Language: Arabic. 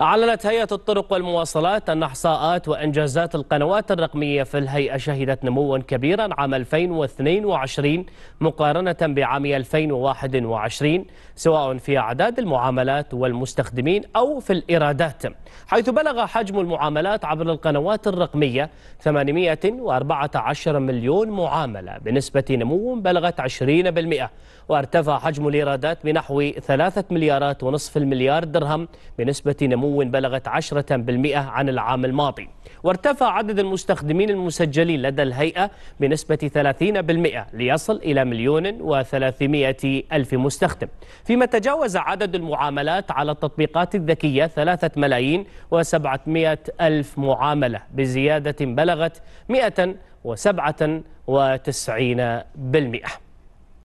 أعلنت هيئة الطرق والمواصلات أن إحصاءات وإنجازات القنوات الرقمية في الهيئة شهدت نموا كبيرا عام 2022 مقارنة بعام 2021 سواء في أعداد المعاملات والمستخدمين أو في الإيرادات حيث بلغ حجم المعاملات عبر القنوات الرقمية 814 مليون معاملة بنسبة نمو بلغت 20% وارتفع حجم الإيرادات بنحو 3 مليارات ونصف المليار درهم بنسبة نمو نمو بلغت 10% عن العام الماضي وارتفع عدد المستخدمين المسجلين لدى الهيئة بنسبة 30% ليصل إلى مليون وثلاثمائة ألف مستخدم فيما تجاوز عدد المعاملات على التطبيقات الذكية ثلاثة ملايين وسبعمائة ألف معاملة بزيادة بلغت 197%